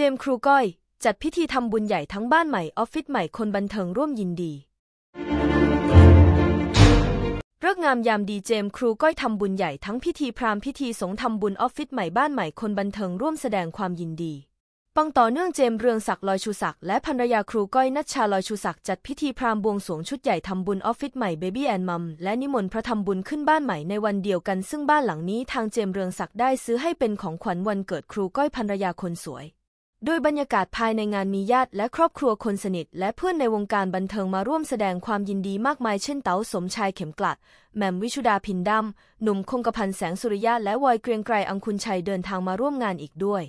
จมครูก้อยจัดพิธีทำบุญใหญ่ทั้งบ้านใหม่ออฟฟิศใหม่คนบันเทิงร่วมยินดี เรื่องงามยามดีเจม ครูก้อยทำบุญใหญ่ทั้งพิธีพราหมณ์พิธีสงฆ์ทำบุญออฟฟิศใหม่บ้านใหม่คนบันเทิงร่วมแสดงความยินดีปังต่อเนื่องเจมเรืองศักดิ์ลอยชูศักดิ์และภรรยาครูก้อยนัชชาลอยชูศักดิ์จัดพิธีพราหมณ์บวงสวงชุดใหญ่ทำบุญออฟฟิศใหม่เบบี้แอนมัมและนิมนต์พระทำบุญขึ้นบ้านใหม่ในวันเดียวกัน ซึ่งบ้านหลังนี้ทางเจมเรืองศักดิ์ได้ซื้อให้เป็นของขวัญวันเกิดครูก้อยภรรยาคนสวยโดยบรรยากาศภายในงานมีญาติ และครอบครัวคนสนิท และเพื่อนในวงการบันเทิงมาร่วมแสดงความยินดีมากมายเช่นเต๋าสมชายเข็มกลัด แม่มวิชุดาพินดำหนุ่มคงกระพันแสงสุริยะ และวอยเกรียงไกรอังคุณชัยเดินทางมาร่วมงานอีกด้วย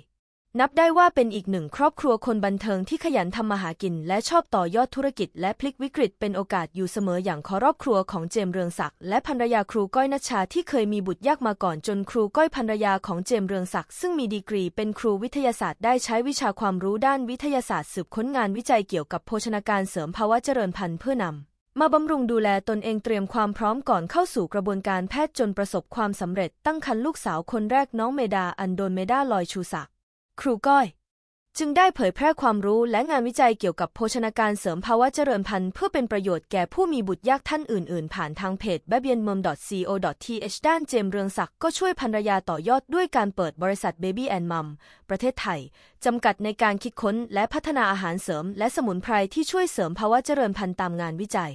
นับได้ว่าเป็นอีกหนึ่งครอบครัวคนบันเทิงที่ขยันทำมาหากิน และชอบต่อยอดธุรกิจและพลิกวิกฤตเป็นโอกาสอยู่เสมออย่างครอบครัวของเจมเรืองศักดิ์และภรรยาครูก้อยนัชชาที่เคยมีบุตรยากมาก่อน จนครูก้อยภรรยาของเจมเรืองศักดิ์ซึ่งมีดีกรีเป็นครูวิทยาศาสตร์ ได้ใช้วิชาความรู้ด้านวิทยาศาสตร์ สืบค้นงานวิจัยเกี่ยวกับโภชนาการเสริมภาวะเจริญพันธุ์เพื่อนำมาบำรุงดูแลตนเองเตรียมความพร้อมก่อนเข้าสู่กระบวนการแพทย์จนประสบความสำเร็จ ตั้งครรภ์ลูกสาวคนแรกน้องเมดาอันโดนเมดาลอยชูศักดิ์ครูก้อย จึงได้เผยแพร่ความรู้และงานวิจัยเกี่ยวกับโภชนาการเสริมภาวะเจริญพันธุ์เพื่อเป็นประโยชน์แก่ผู้มีบุตรยากท่านอื่นๆ ผ่านทางเพจ b a b i a n m o m c o t h ด้านเจมเรืองศักดิ์ก็ช่วยภรรยาต่อยอดด้วยการเปิดบริษัท Baby and Mom ประเทศไทย จำกัดในการคิดค้นและพัฒนาอาหารเสริม และสมุนไพรที่ช่วยเสริมภาวะเจริญพันธุ์ตามงานวิจัย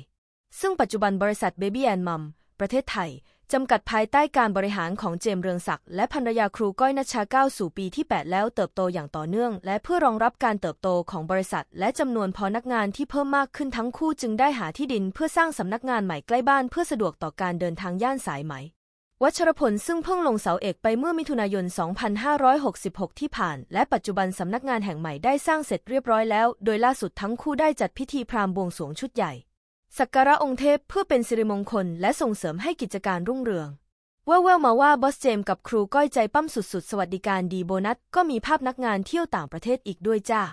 ซึ่งปัจจุบันบริษัท Baby and Mom ประเทศไทยจำกัดภายใต้การบริหารของเจมเรืองศักดิ์และภรรยาครูก้อยนัชชาก้าวสู่ปีที่ 8 แล้วเติบโตอย่างต่อเนื่อง และเพื่อรองรับการเติบโตของบริษัท และจำนวนพนักงานที่เพิ่มมากขึ้นทั้งคู่จึงได้หาที่ดินเพื่อสร้างสำนักงานใหม่ใกล้บ้านเพื่อสะดวกต่อการเดินทางย่านสายไหมวัชรพลซึ่งเพิ่งลงเสาเอกไปเมื่อมิถุนายน 2566 ที่ผ่าน และปัจจุบันสำนักงานแห่งใหม่ได้สร้างเสร็จเรียบร้อยแล้ว โดยล่าสุดทั้งคู่ได้จัดพิธีพรามบวงสวงชุดใหญ่สักการะองค์เทพเพื่อเป็นสิริมงคลและส่งเสริมให้กิจการรุ่งเรืองเว่วๆมาว่าบอสเจมกับครูก้อยใจปั้มสุด ๆ สวัสดิการดีโบนัส ก็มีภาพนักงานเที่ยวต่างประเทศอีกด้วยจ้า